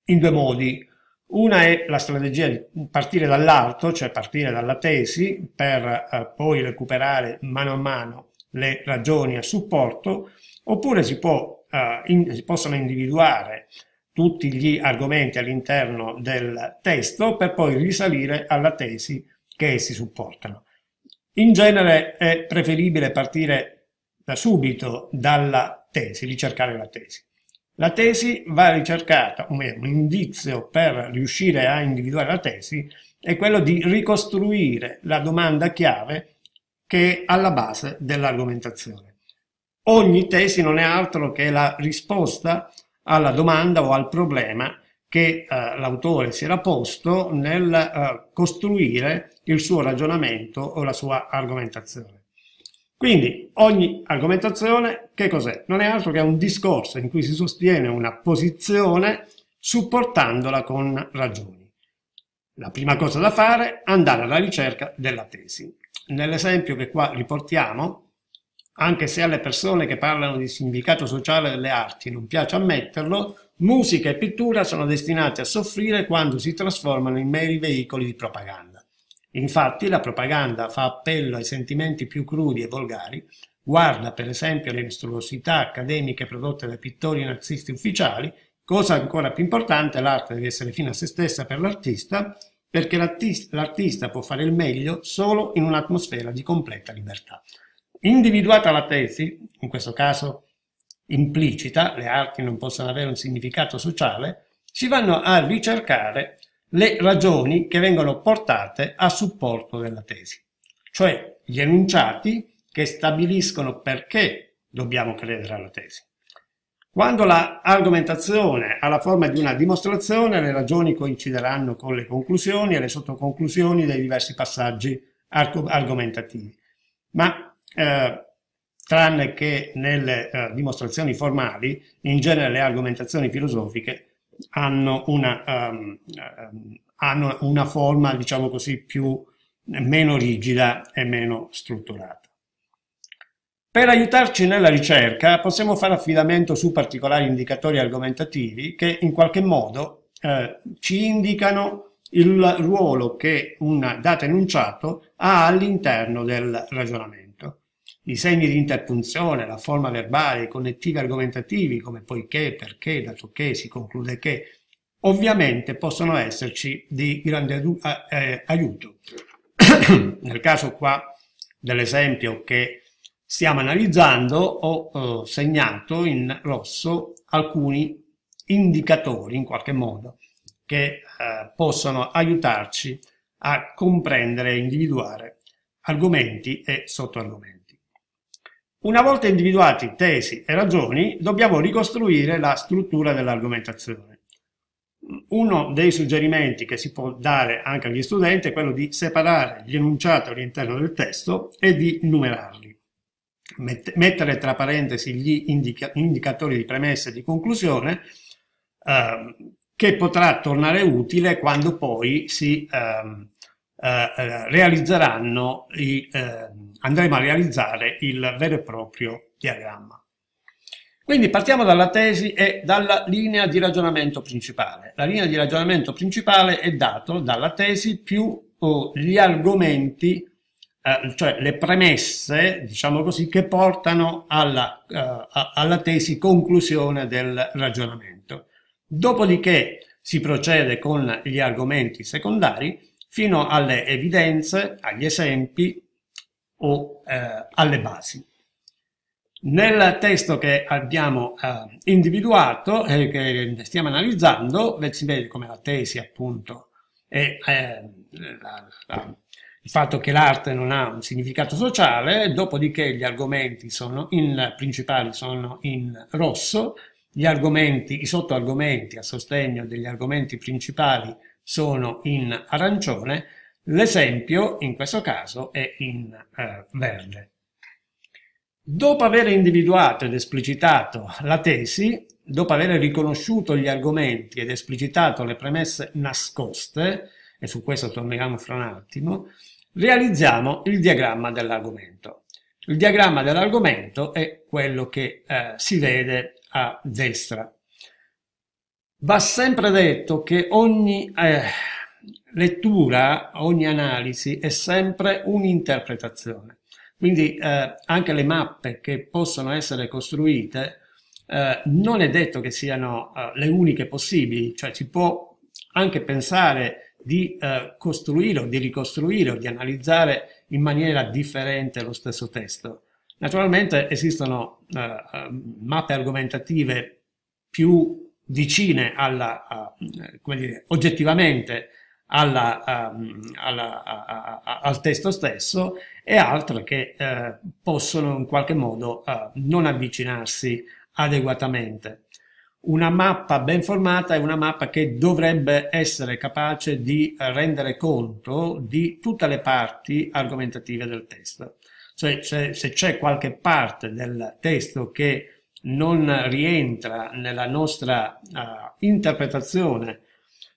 in due modi. Una è la strategia di partire dall'alto, cioè partire dalla tesi, per eh, poi recuperare mano a mano le ragioni a supporto, Oppure si, può, eh, in, si possono individuare tutti gli argomenti all'interno del testo per poi risalire alla tesi che essi supportano. In genere è preferibile partire da subito dalla tesi, ricercare la tesi. La tesi va ricercata, o un indizio per riuscire a individuare la tesi è quello di ricostruire la domanda chiave che è alla base dell'argomentazione. Ogni tesi non è altro che la risposta alla domanda o al problema che eh, l'autore si era posto nel eh, costruire il suo ragionamento o la sua argomentazione. Quindi ogni argomentazione che cos'è? Non è altro che un discorso in cui si sostiene una posizione supportandola con ragioni. La prima cosa da fare è andare alla ricerca della tesi. Nell'esempio che qua riportiamo, anche se alle persone che parlano di significato sociale delle arti non piace ammetterlo, musica e pittura sono destinate a soffrire quando si trasformano in meri veicoli di propaganda. Infatti la propaganda fa appello ai sentimenti più crudi e volgari, guarda per esempio le mostruosità accademiche prodotte dai pittori nazisti ufficiali, cosa ancora più importante, l'arte deve essere fine a se stessa per l'artista, perché l'artista può fare il meglio solo in un'atmosfera di completa libertà. Individuata la tesi, in questo caso implicita, le arti non possono avere un significato sociale, si vanno a ricercare le ragioni che vengono portate a supporto della tesi, cioè gli enunciati che stabiliscono perché dobbiamo credere alla tesi. Quando la argomentazione ha la forma di una dimostrazione, le ragioni coincideranno con le conclusioni e le sottoconclusioni dei diversi passaggi argomentativi. Ma eh, tranne che nelle eh, dimostrazioni formali, in genere le argomentazioni filosofiche hanno una, um, hanno una forma, diciamo così, più, meno rigida e meno strutturata. Per aiutarci nella ricerca possiamo fare affidamento su particolari indicatori argomentativi che in qualche modo eh, ci indicano il ruolo che un dato enunciato ha all'interno del ragionamento. I segni di interpunzione, la forma verbale, i connettivi argomentativi come poiché, perché, dato che, si conclude che, ovviamente possono esserci di grande eh, aiuto. Nel caso qua dell'esempio che stiamo analizzando ho eh, segnato in rosso alcuni indicatori in qualche modo che eh, possono aiutarci a comprendere e individuare argomenti e sottoargomenti. Una volta individuati tesi e ragioni, dobbiamo ricostruire la struttura dell'argomentazione. Uno dei suggerimenti che si può dare anche agli studenti è quello di separare gli enunciati all'interno del testo e di numerarli. Mettere tra parentesi gli indica indicatori di premessa e di conclusione eh, che potrà tornare utile quando poi si eh, eh, eh, realizzeranno i, eh, andremo a realizzare il vero e proprio diagramma. Quindi partiamo dalla tesi e dalla linea di ragionamento principale. La linea di ragionamento principale è data dalla tesi più oh, gli argomenti, eh, cioè le premesse, diciamo così, che portano alla, eh, alla tesi conclusione del ragionamento. Dopodiché si procede con gli argomenti secondari fino alle evidenze, agli esempi o eh, alle basi. Nel testo che abbiamo eh, individuato e eh, che stiamo analizzando, si vede come la tesi appunto è eh, la, la, il fatto che l'arte non ha un significato sociale, dopodiché gli argomenti sono in, principali sono in rosso, gli argomenti, i sottoargomenti a sostegno degli argomenti principali sono in arancione, l'esempio in questo caso è in eh, verde. Dopo aver individuato ed esplicitato la tesi, dopo aver riconosciuto gli argomenti ed esplicitato le premesse nascoste, e su questo torneremo fra un attimo, realizziamo il diagramma dell'argomento. Il diagramma dell'argomento è quello che eh, si vede a destra. Va sempre detto che ogni eh, lettura, ogni analisi è sempre un'interpretazione. Quindi eh, anche le mappe che possono essere costruite eh, non è detto che siano eh, le uniche possibili, cioè si può anche pensare di eh, costruire o di ricostruire o di analizzare in maniera differente lo stesso testo. Naturalmente esistono eh, mappe argomentative più vicine alla, uh, come dire, oggettivamente alla, um, alla, a, a, al testo stesso e altre che uh, possono in qualche modo uh, non avvicinarsi adeguatamente. Una mappa ben formata è una mappa che dovrebbe essere capace di rendere conto di tutte le parti argomentative del testo. Cioè, se c'è qualche parte del testo che non rientra nella nostra uh, interpretazione,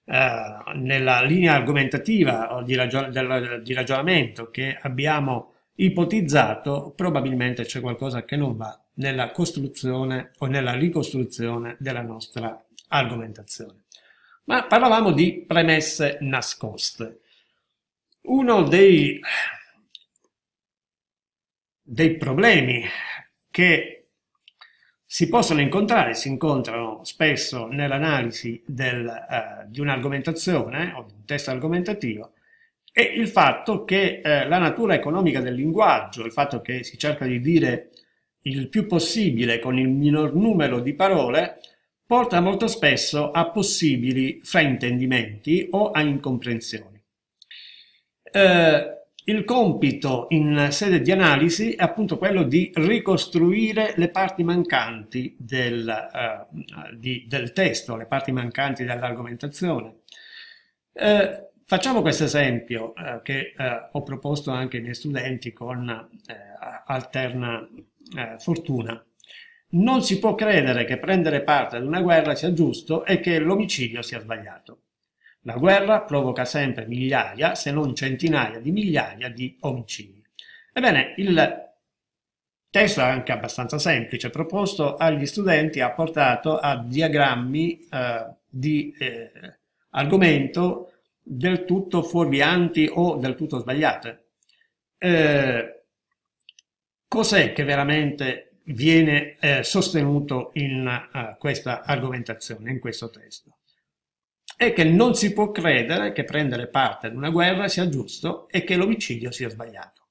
uh, nella linea argomentativa di, ragion- del, di ragionamento che abbiamo ipotizzato, probabilmente c'è qualcosa che non va nella costruzione o nella ricostruzione della nostra argomentazione. Ma parlavamo di premesse nascoste. Uno dei, dei problemi che si possono incontrare, si incontrano spesso nell'analisi eh, di un'argomentazione o di un testo argomentativo, e il fatto che eh, la natura economica del linguaggio, il fatto che si cerca di dire il più possibile con il minor numero di parole, porta molto spesso a possibili fraintendimenti o a incomprensioni. Eh, il compito in sede di analisi è appunto quello di ricostruire le parti mancanti del, eh, di, del testo, le parti mancanti dell'argomentazione. Eh, facciamo questo esempio eh, che eh, ho proposto anche ai miei studenti con eh, alterna eh, fortuna. Non si può credere che prendere parte ad una guerra sia giusto e che l'omicidio sia sbagliato. La guerra provoca sempre migliaia, se non centinaia di migliaia di omicidi. Ebbene, il testo anche abbastanza semplice proposto agli studenti ha portato a diagrammi eh, di eh, argomento del tutto fuorvianti o del tutto sbagliate. Eh, cos'è che veramente viene eh, sostenuto in uh, questa argomentazione, in questo testo? è che non si può credere che prendere parte ad una guerra sia giusto e che l'omicidio sia sbagliato.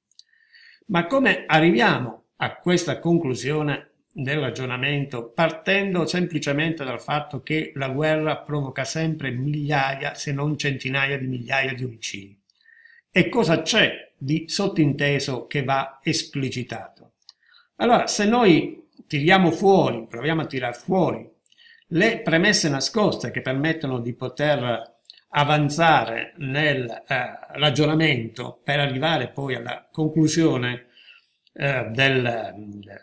Ma come arriviamo a questa conclusione del ragionamento partendo semplicemente dal fatto che la guerra provoca sempre migliaia se non centinaia di migliaia di omicidi? E cosa c'è di sottinteso che va esplicitato? Allora, se noi tiriamo fuori, proviamo a tirar fuori le premesse nascoste che permettono di poter avanzare nel eh, ragionamento per arrivare poi alla conclusione eh, del,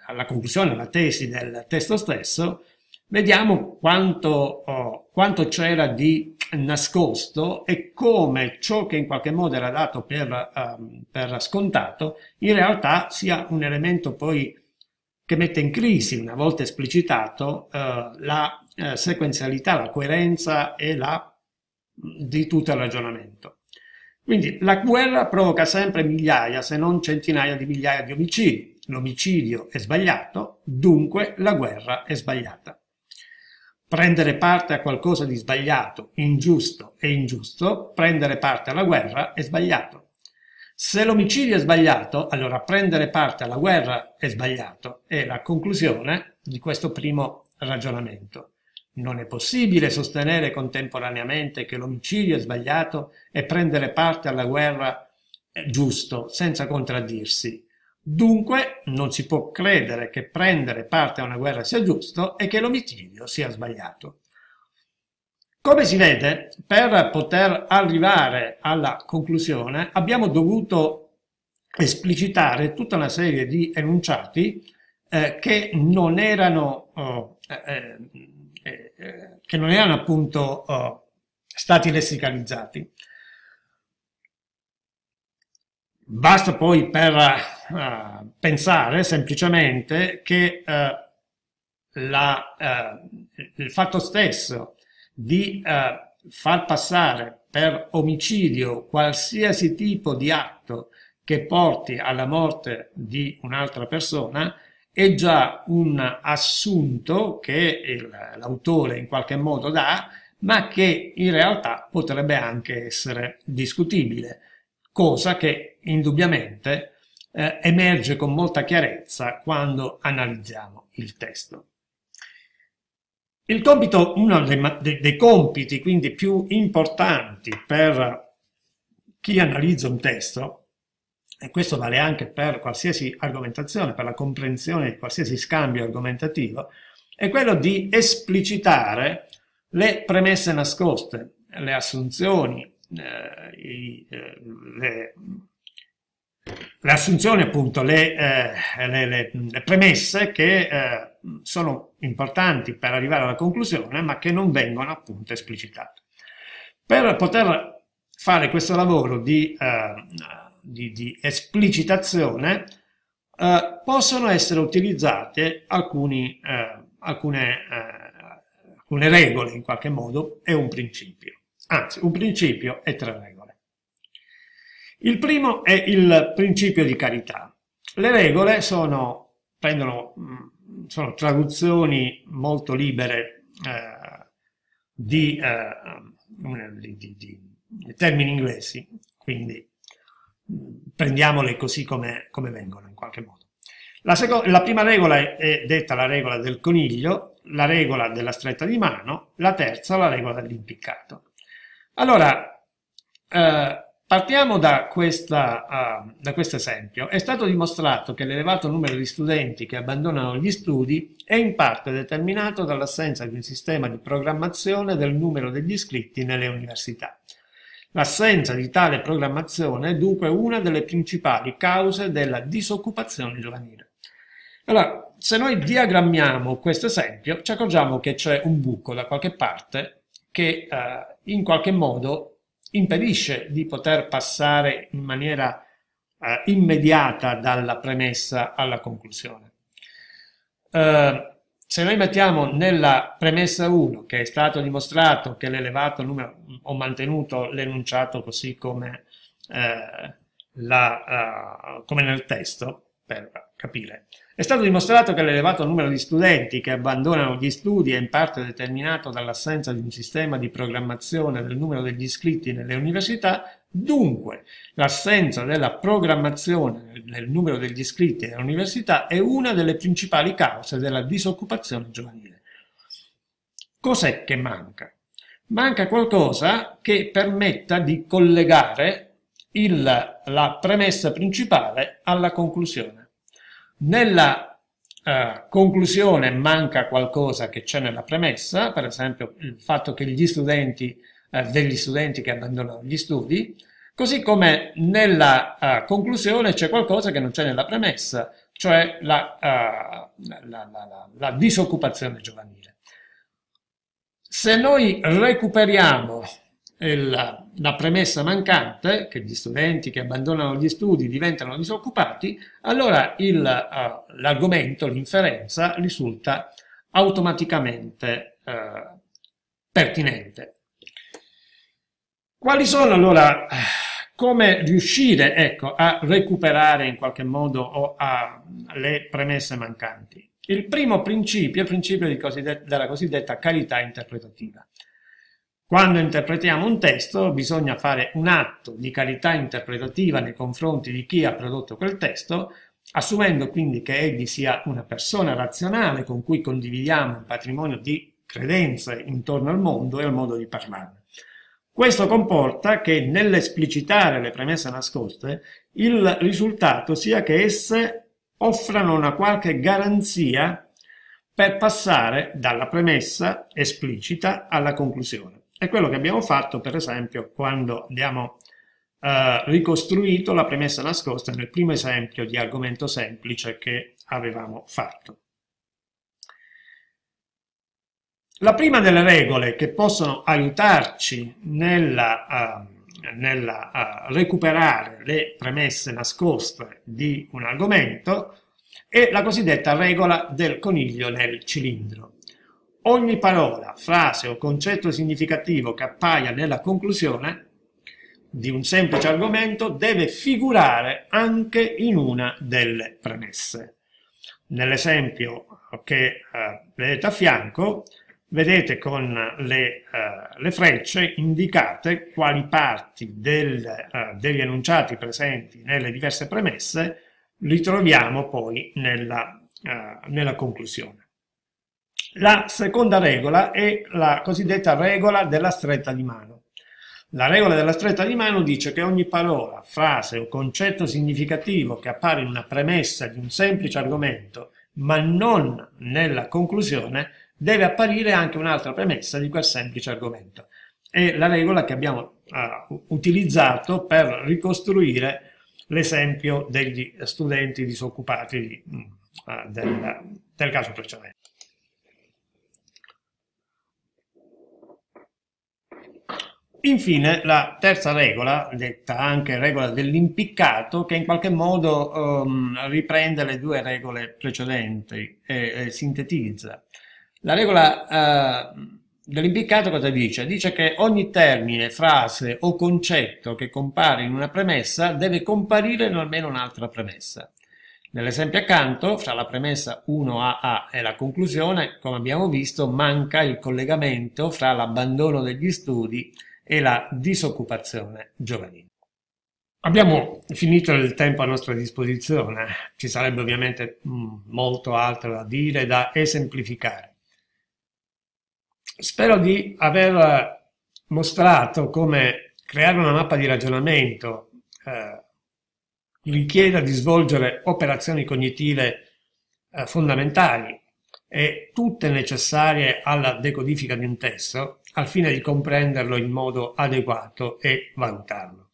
alla conclusione, alla tesi del testo stesso, vediamo quanto, oh, quanto c'era di nascosto e come ciò che in qualche modo era dato per, um, per scontato in realtà sia un elemento poi che mette in crisi, una volta esplicitato, eh, la eh, sequenzialità, la coerenza e la, di tutto il ragionamento. Quindi la guerra provoca sempre migliaia, se non centinaia di migliaia di omicidi. L'omicidio è sbagliato, dunque la guerra è sbagliata. Prendere parte a qualcosa di sbagliato, ingiusto e ingiusto, prendere parte alla guerra è sbagliato. Se l'omicidio è sbagliato, allora prendere parte alla guerra è sbagliato, è la conclusione di questo primo ragionamento. Non è possibile sostenere contemporaneamente che l'omicidio è sbagliato e prendere parte alla guerra è giusto, senza contraddirsi. Dunque non si può credere che prendere parte a una guerra sia giusto e che l'omicidio sia sbagliato. Come si vede, per poter arrivare alla conclusione abbiamo dovuto esplicitare tutta una serie di enunciati eh, che non erano, oh, eh, eh, eh che non erano appunto oh, stati lessicalizzati. Basta poi per uh, pensare semplicemente che uh, la, uh, il fatto stesso di eh, far passare per omicidio qualsiasi tipo di atto che porti alla morte di un'altra persona è già un assunto che l'autore in qualche modo dà, ma che in realtà potrebbe anche essere discutibile, cosa che indubbiamente eh, emerge con molta chiarezza quando analizziamo il testo. Il compito, uno dei, dei compiti quindi più importanti per chi analizza un testo, e questo vale anche per qualsiasi argomentazione, per la comprensione di qualsiasi scambio argomentativo, è quello di esplicitare le premesse nascoste, le assunzioni, eh, i, eh, le le assunzioni, appunto, le, eh, le, le, le premesse che eh, sono importanti per arrivare alla conclusione, ma che non vengono appunto esplicitate. Per poter fare questo lavoro di, eh, di, di esplicitazione, eh, possono essere utilizzate alcuni, eh, alcune, eh, alcune regole, in qualche modo, e un principio. Anzi, un principio e tre regole. Il primo è il principio di carità. Le regole sono, prendono, mm, sono traduzioni molto libere eh, di, eh, di, di, di, termini inglesi, quindi mm, prendiamole così come, come vengono in qualche modo. La, la prima regola è, è detta la regola del coniglio, la regola della stretta di mano, la terza la regola dell'impiccato. Allora, eh, Partiamo da, questa, uh, da questo esempio. È stato dimostrato che l'elevato numero di studenti che abbandonano gli studi è in parte determinato dall'assenza di un sistema di programmazione del numero degli iscritti nelle università. L'assenza di tale programmazione è dunque una delle principali cause della disoccupazione giovanile. Allora, se noi diagrammiamo questo esempio, ci accorgiamo che c'è un buco da qualche parte che uh, in qualche modo impedisce di poter passare in maniera eh, immediata dalla premessa alla conclusione. Eh, se noi mettiamo nella premessa 1 che è stato dimostrato che l'elevato numero, ho mantenuto l'enunciato così come, eh, la, eh, come nel testo, per capire, è stato dimostrato che l'elevato numero di studenti che abbandonano gli studi è in parte determinato dall'assenza di un sistema di programmazione del numero degli iscritti nelle università, dunque l'assenza della programmazione del numero degli iscritti nelle università è una delle principali cause della disoccupazione giovanile. Cos'è che manca? Manca qualcosa che permetta di collegare il, la premessa principale alla conclusione nella eh, conclusione manca qualcosa che c'è nella premessa, per esempio il fatto che gli studenti, eh, degli studenti che abbandonano gli studi, così come nella eh, conclusione c'è qualcosa che non c'è nella premessa, cioè la, eh, la, la, la disoccupazione giovanile. Se noi recuperiamo la, la premessa mancante, che gli studenti che abbandonano gli studi diventano disoccupati, allora eh, l'argomento, uh, l'inferenza, risulta automaticamente uh, pertinente. Quali sono allora, come riuscire ecco, a recuperare in qualche modo a, le premesse mancanti? Il primo principio è il principio cosiddetta, della cosiddetta carità interpretativa. Quando interpretiamo un testo bisogna fare un atto di carità interpretativa nei confronti di chi ha prodotto quel testo, assumendo quindi che egli sia una persona razionale con cui condividiamo un patrimonio di credenze intorno al mondo e al modo di parlare. Questo comporta che nell'esplicitare le premesse nascoste il risultato sia che esse offrano una qualche garanzia per passare dalla premessa esplicita alla conclusione. È quello che abbiamo fatto, per esempio, quando abbiamo eh, ricostruito la premessa nascosta nel primo esempio di argomento semplice che avevamo fatto. La prima delle regole che possono aiutarci nella, uh, nella uh, recuperare le premesse nascoste di un argomento è la cosiddetta regola del coniglio nel cilindro ogni parola, frase o concetto significativo che appaia nella conclusione di un semplice argomento deve figurare anche in una delle premesse. Nell'esempio che eh, vedete a fianco, vedete con le, eh, le frecce indicate quali parti del, eh, degli enunciati presenti nelle diverse premesse ritroviamo poi nella, eh, nella conclusione. La seconda regola è la cosiddetta regola della stretta di mano. La regola della stretta di mano dice che ogni parola, frase o concetto significativo che appare in una premessa di un semplice argomento, ma non nella conclusione, deve apparire anche un'altra premessa di quel semplice argomento. È la regola che abbiamo uh, utilizzato per ricostruire l'esempio degli studenti disoccupati uh, del, del caso precedente. Infine, la terza regola, detta anche regola dell'impiccato, che in qualche modo um, riprende le due regole precedenti e, e sintetizza. La regola uh, dell'impiccato cosa dice? Dice che ogni termine, frase o concetto che compare in una premessa deve comparire in almeno un'altra premessa. Nell'esempio accanto, fra la premessa 1AA e la conclusione, come abbiamo visto, manca il collegamento fra l'abbandono degli studi e la disoccupazione giovanile. Abbiamo finito il tempo a nostra disposizione, ci sarebbe ovviamente mm, molto altro da dire, da esemplificare. Spero di aver mostrato come creare una mappa di ragionamento eh, richieda di svolgere operazioni cognitive eh, fondamentali e tutte necessarie alla decodifica di un testo al fine di comprenderlo in modo adeguato e valutarlo.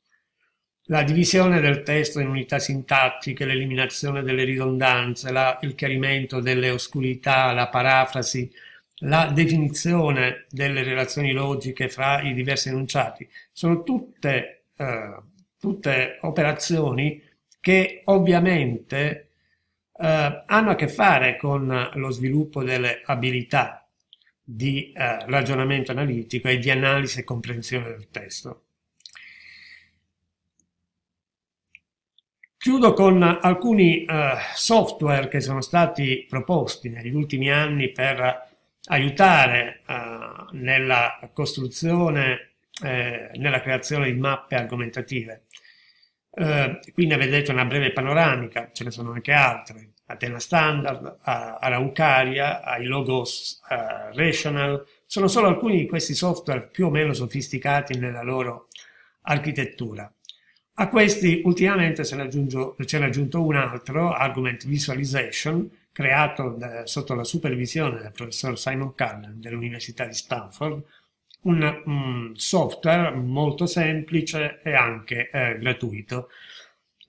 La divisione del testo in unità sintattiche, l'eliminazione delle ridondanze, la, il chiarimento delle oscurità, la parafrasi, la definizione delle relazioni logiche fra i diversi enunciati sono tutte, eh, tutte operazioni che ovviamente eh, hanno a che fare con lo sviluppo delle abilità di eh, ragionamento analitico e di analisi e comprensione del testo. Chiudo con alcuni eh, software che sono stati proposti negli ultimi anni per aiutare eh, nella costruzione, eh, nella creazione di mappe argomentative. Eh, qui ne vedete una breve panoramica, ce ne sono anche altre. Atena Standard, a Araucaria, ai Logos Rational, sono solo alcuni di questi software più o meno sofisticati nella loro architettura. A questi ultimamente se ne, aggiungo, ce n'è aggiunto un altro, Argument Visualization, creato da, sotto la supervisione del professor Simon Cullen dell'Università di Stanford, un um, software molto semplice e anche eh, gratuito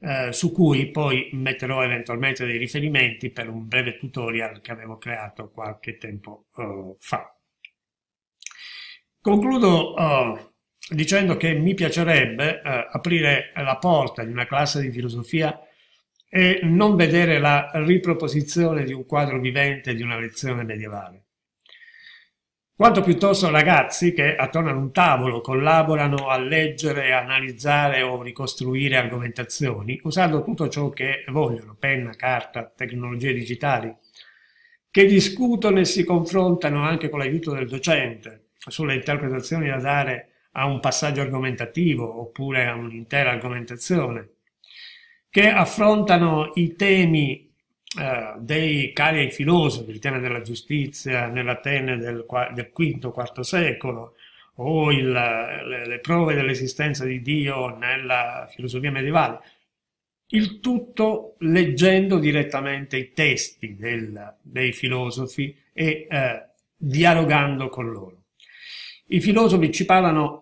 eh, su cui poi metterò eventualmente dei riferimenti per un breve tutorial che avevo creato qualche tempo eh, fa. Concludo eh, dicendo che mi piacerebbe eh, aprire la porta di una classe di filosofia e non vedere la riproposizione di un quadro vivente di una lezione medievale quanto piuttosto ragazzi che attorno ad un tavolo collaborano a leggere, analizzare o ricostruire argomentazioni usando tutto ciò che vogliono, penna, carta, tecnologie digitali, che discutono e si confrontano anche con l'aiuto del docente sulle interpretazioni da dare a un passaggio argomentativo oppure a un'intera argomentazione, che affrontano i temi eh, dei cari ai filosofi, il tema della giustizia nell'Atene del, del V-IV secolo, o il, le, le prove dell'esistenza di Dio nella filosofia medievale, il tutto leggendo direttamente i testi del, dei filosofi e eh, dialogando con loro. I filosofi ci parlano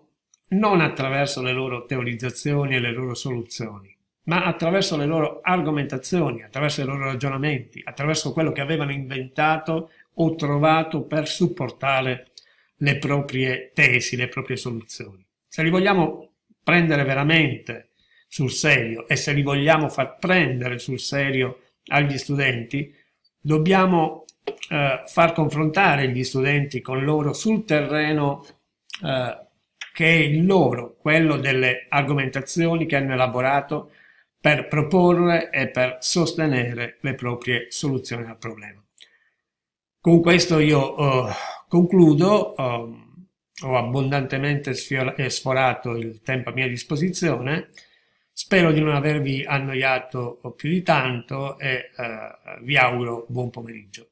non attraverso le loro teorizzazioni e le loro soluzioni, ma attraverso le loro argomentazioni, attraverso i loro ragionamenti, attraverso quello che avevano inventato o trovato per supportare le proprie tesi, le proprie soluzioni. Se li vogliamo prendere veramente sul serio e se li vogliamo far prendere sul serio agli studenti, dobbiamo eh, far confrontare gli studenti con loro sul terreno eh, che è il loro, quello delle argomentazioni che hanno elaborato, per proporre e per sostenere le proprie soluzioni al problema. Con questo io eh, concludo, eh, ho abbondantemente eh, sforato il tempo a mia disposizione, spero di non avervi annoiato più di tanto e eh, vi auguro buon pomeriggio.